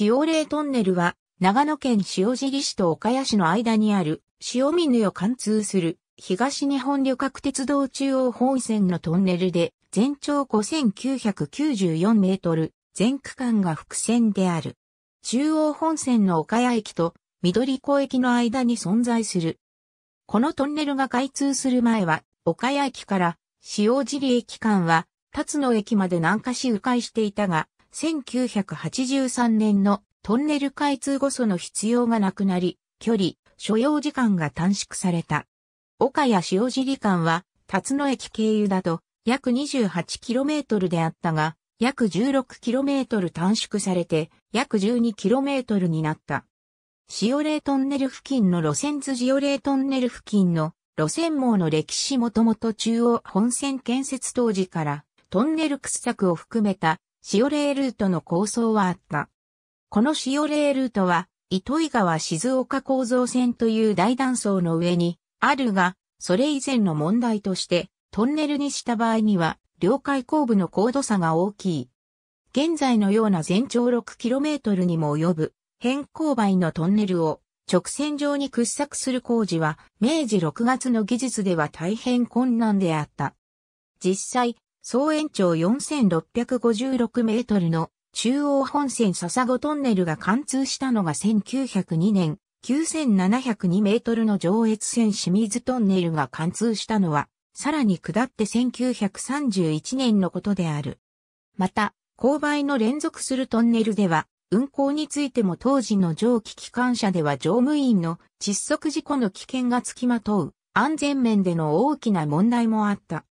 塩霊トンネルは、長野県塩尻市と岡谷市の間にある、塩見根を貫通する、東日本旅客鉄道中央本線のトンネルで、全長5994メートル、全区間が複線である。中央本線の岡谷駅と緑港駅の間に存在する。このトンネルが開通する前は、岡谷駅から塩尻駅間は、辰野駅まで南下し迂回していたが、1983年のトンネル開通後その必要がなくなり、距離、所要時間が短縮された。岡谷塩尻間は、辰野駅経由だと約 28km であったが、約 16km 短縮されて、約 12km になった。塩霊トンネル付近の路線図塩霊トンネル付近の路線網の歴史もともと中央本線建設当時からトンネル掘削を含めた塩レールートの構想はあった。この塩レールートは、糸井川静岡構造線という大断層の上にあるが、それ以前の問題として、トンネルにした場合には、領海後部の高度差が大きい。現在のような全長 6km にも及ぶ変更倍のトンネルを直線上に掘削する工事は明治6月の技術では大変困難であった。実際、総延長4656メートルの中央本線笹子トンネルが貫通したのが1902年、9702メートルの上越線清水トンネルが貫通したのは、さらに下って1931年のことである。また、勾配の連続するトンネルでは、運行についても当時の蒸気機関車では乗務員の窒息事故の危険がつきまとう安全面での大きな問題もあった。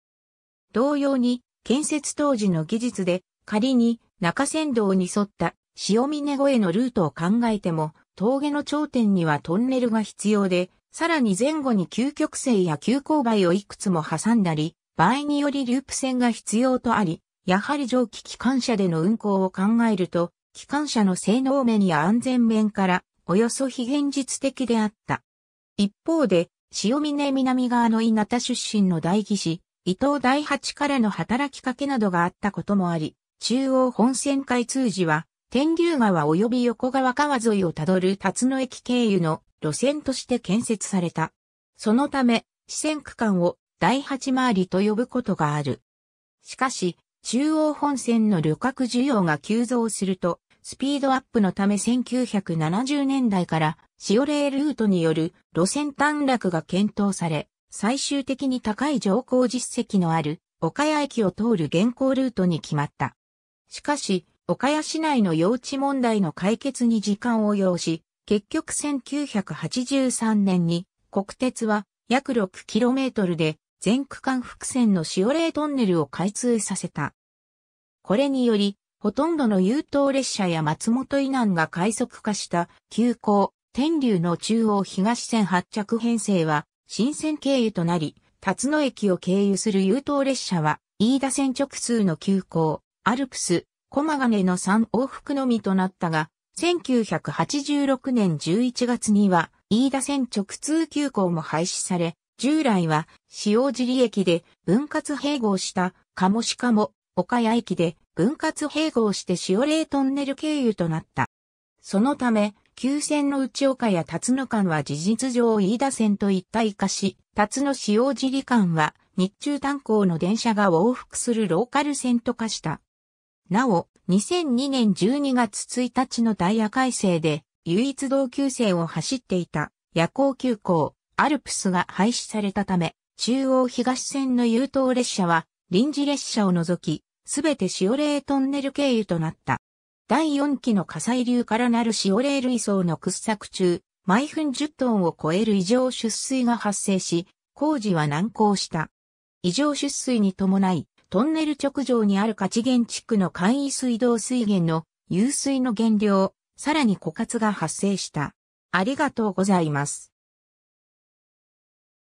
同様に、建設当時の技術で、仮に中山道に沿った潮峰越えのルートを考えても、峠の頂点にはトンネルが必要で、さらに前後に急曲線や急勾配をいくつも挟んだり、場合によりループ線が必要とあり、やはり蒸気機関車での運行を考えると、機関車の性能面や安全面から、およそ非現実的であった。一方で、潮峰南側の稲田出身の大義士、伊藤第八からの働きかけなどがあったこともあり、中央本線開通時は、天竜川及び横川川沿いをたどる辰野駅経由の路線として建設された。そのため、支線区間を第八回りと呼ぶことがある。しかし、中央本線の旅客需要が急増すると、スピードアップのため1970年代から、シオレールートによる路線短絡が検討され、最終的に高い乗降実績のある岡谷駅を通る現行ルートに決まった。しかし、岡谷市内の用地問題の解決に時間を要し、結局1983年に国鉄は約 6km で全区間複線の塩霊トンネルを開通させた。これにより、ほとんどの優等列車や松本以南が快速化した急行、天竜の中央東線発着編成は新線経由となり、辰野駅を経由する優等列車は、飯田線直通の急行、アルプス、駒金の3往復のみとなったが、1986年11月には、飯田線直通急行も廃止され、従来は、塩尻駅で分割併合した、鴨鹿も、岡谷駅で分割併合して塩冷トンネル経由となった。そのため、旧線の内岡や辰野間は事実上飯田線と一体化し、辰野塩尻間は日中炭鉱の電車が往復するローカル線と化した。なお、2002年12月1日のダイヤ改正で、唯一同級生を走っていた夜行急行、アルプスが廃止されたため、中央東線の優等列車は臨時列車を除き、すべて塩ートンネル経由となった。第4期の火砕流からなる塩冷類層の掘削中、毎分10トンを超える異常出水が発生し、工事は難航した。異常出水に伴い、トンネル直上にある価値源地区の簡易水道水源の湧水の減量、さらに枯渇が発生した。ありがとうございます。